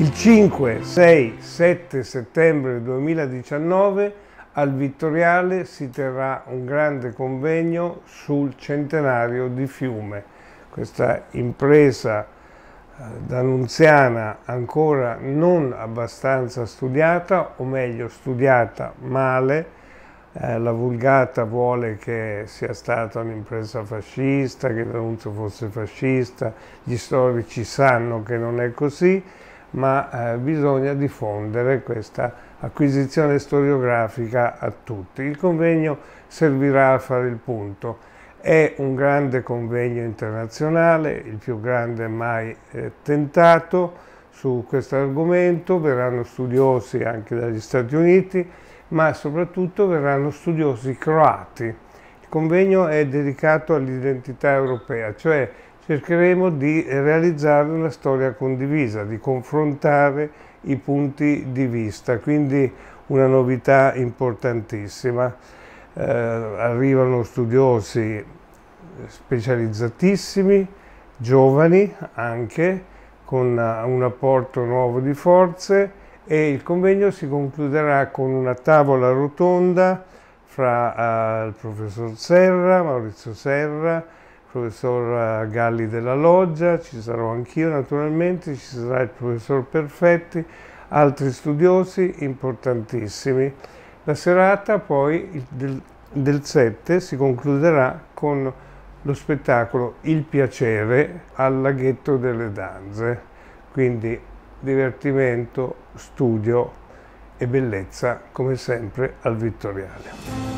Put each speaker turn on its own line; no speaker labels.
Il 5, 6, 7 settembre 2019 al Vittoriale si terrà un grande convegno sul centenario di Fiume, questa impresa eh, danunziana ancora non abbastanza studiata, o meglio studiata male, eh, la vulgata vuole che sia stata un'impresa fascista, che Danunzio fosse fascista, gli storici sanno che non è così, ma eh, bisogna diffondere questa acquisizione storiografica a tutti. Il convegno servirà a fare il punto. È un grande convegno internazionale, il più grande mai eh, tentato su questo argomento, verranno studiosi anche dagli Stati Uniti, ma soprattutto verranno studiosi croati. Il convegno è dedicato all'identità europea, cioè cercheremo di realizzare una storia condivisa, di confrontare i punti di vista, quindi una novità importantissima. Eh, arrivano studiosi specializzatissimi, giovani anche, con eh, un apporto nuovo di forze e il convegno si concluderà con una tavola rotonda fra eh, il professor Serra, Maurizio Serra, professor eh, Galli della Loggia, ci sarò anch'io naturalmente, ci sarà il professor Perfetti, altri studiosi importantissimi. La serata poi del, del 7 si concluderà con lo spettacolo Il piacere al laghetto delle danze, quindi divertimento, studio e bellezza come sempre al Vittoriale.